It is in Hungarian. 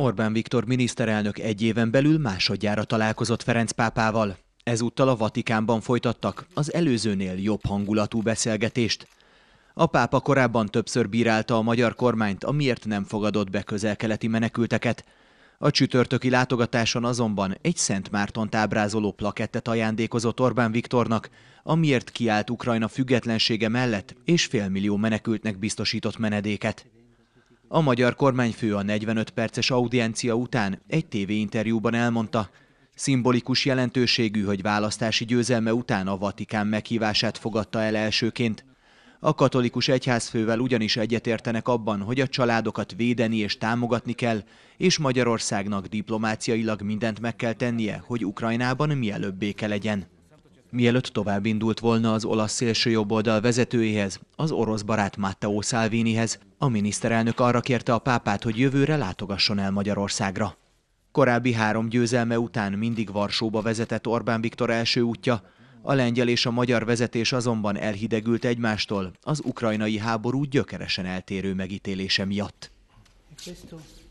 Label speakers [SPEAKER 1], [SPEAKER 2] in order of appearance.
[SPEAKER 1] Orbán Viktor miniszterelnök egy éven belül másodjára találkozott Ferenc pápával. Ezúttal a Vatikánban folytattak az előzőnél jobb hangulatú beszélgetést. A pápa korábban többször bírálta a magyar kormányt, amiért nem fogadott be közelkeleti menekülteket. A csütörtöki látogatáson azonban egy Szent Márton tábrázoló plakettet ajándékozott Orbán Viktornak, amiért kiállt Ukrajna függetlensége mellett és félmillió menekültnek biztosított menedéket. A magyar kormányfő a 45 perces audiencia után egy tévéinterjúban elmondta, szimbolikus jelentőségű, hogy választási győzelme után a Vatikán meghívását fogadta el elsőként. A katolikus egyházfővel ugyanis egyetértenek abban, hogy a családokat védeni és támogatni kell, és Magyarországnak diplomáciailag mindent meg kell tennie, hogy Ukrajnában mielőbb béke legyen. Mielőtt tovább indult volna az olasz szélsőjobboldal vezetőjéhez, az orosz barát Matteo Salvinihez, a miniszterelnök arra kérte a pápát, hogy jövőre látogasson el Magyarországra. Korábbi három győzelme után mindig Varsóba vezetett Orbán Viktor első útja, a lengyel és a magyar vezetés azonban elhidegült egymástól az ukrajnai háború gyökeresen eltérő megítélése miatt. Köszönöm.